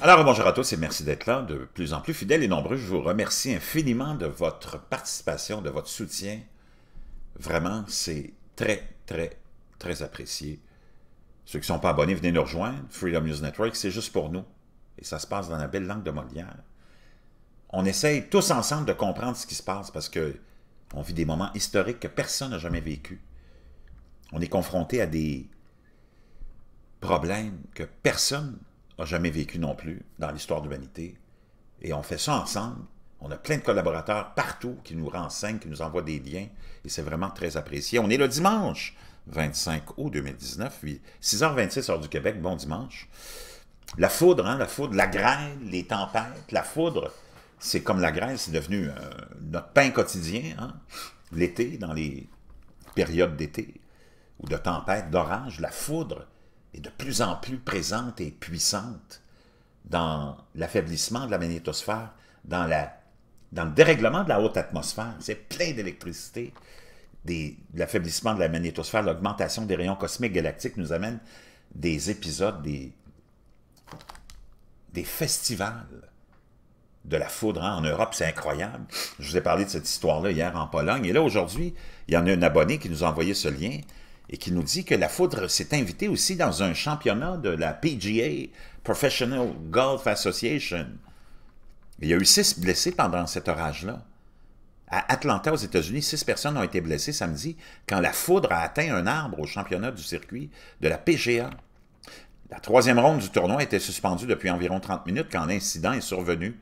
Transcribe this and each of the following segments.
Alors, bonjour à tous et merci d'être là, de plus en plus fidèles et nombreux. Je vous remercie infiniment de votre participation, de votre soutien. Vraiment, c'est très, très, très apprécié. Ceux qui ne sont pas abonnés, venez nous rejoindre. Freedom News Network, c'est juste pour nous. Et ça se passe dans la belle langue de Molière. On essaye tous ensemble de comprendre ce qui se passe parce que on vit des moments historiques que personne n'a jamais vécu. On est confronté à des problèmes que personne a jamais vécu non plus dans l'histoire de l'humanité. Et on fait ça ensemble. On a plein de collaborateurs partout qui nous renseignent, qui nous envoient des liens. Et c'est vraiment très apprécié. On est le dimanche 25 août 2019, 6h26 heure du Québec. Bon dimanche. La foudre, hein, la foudre, la grêle, les tempêtes, la foudre, c'est comme la grêle, c'est devenu euh, notre pain quotidien. Hein. L'été, dans les périodes d'été, ou de tempêtes, d'orage, la foudre, est de plus en plus présente et puissante dans l'affaiblissement de la magnétosphère, dans, dans le dérèglement de la haute atmosphère. C'est plein d'électricité. L'affaiblissement de la magnétosphère, l'augmentation des rayons cosmiques galactiques nous amène des épisodes, des, festivals de la foudre hein, en Europe, c'est incroyable. Je vous ai parlé de cette histoire-là hier en Pologne. Et là, aujourd'hui, il y en a un abonné qui nous a envoyé ce lien et qui nous dit que la foudre s'est invitée aussi dans un championnat de la PGA, Professional Golf Association. Il y a eu six blessés pendant cet orage-là. À Atlanta, aux États-Unis, six personnes ont été blessées samedi quand la foudre a atteint un arbre au championnat du circuit de la PGA. La troisième ronde du tournoi était suspendue depuis environ 30 minutes quand l'incident est survenu.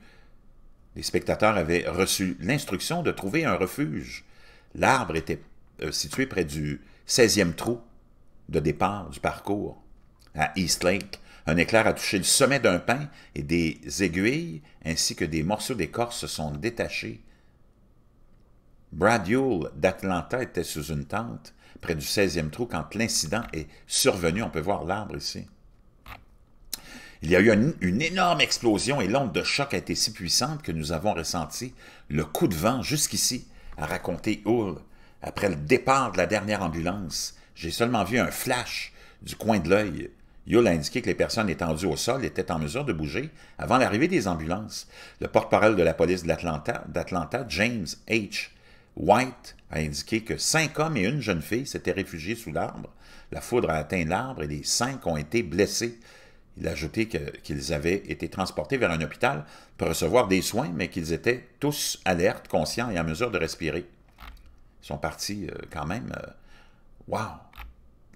Les spectateurs avaient reçu l'instruction de trouver un refuge. L'arbre était euh, situé près du 16e trou de départ du parcours. À Lake. un éclair a touché le sommet d'un pin et des aiguilles ainsi que des morceaux d'écorce se sont détachés. Brad Yule d'Atlanta était sous une tente près du 16e trou quand l'incident est survenu. On peut voir l'arbre ici. Il y a eu une, énorme explosion et l'onde de choc a été si puissante que nous avons ressenti le coup de vent jusqu'ici, a raconté Hull après le départ de la dernière ambulance, j'ai seulement vu un flash du coin de l'œil. Yule a indiqué que les personnes étendues au sol étaient en mesure de bouger avant l'arrivée des ambulances. Le porte-parole de la police d'Atlanta, James H. White, a indiqué que cinq hommes et une jeune fille s'étaient réfugiés sous l'arbre. La foudre a atteint l'arbre et les cinq ont été blessés. Il a ajouté qu'ils avaient été transportés vers un hôpital pour recevoir des soins, mais qu'ils étaient tous alertes, conscients et en mesure de respirer sont partis euh, quand même. Waouh! Wow.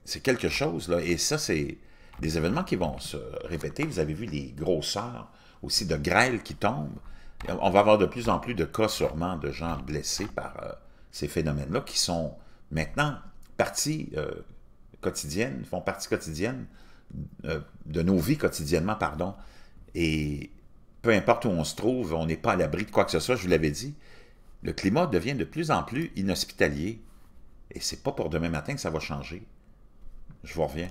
C'est quelque chose, là. Et ça, c'est des événements qui vont se répéter. Vous avez vu les grosseurs aussi de grêle qui tombent. On va avoir de plus en plus de cas sûrement de gens blessés par euh, ces phénomènes-là qui sont maintenant partie euh, quotidiennes font partie quotidienne de nos vies quotidiennement, pardon. Et peu importe où on se trouve, on n'est pas à l'abri de quoi que ce soit, je vous l'avais dit. Le climat devient de plus en plus inhospitalier. Et c'est pas pour demain matin que ça va changer. Je vous reviens.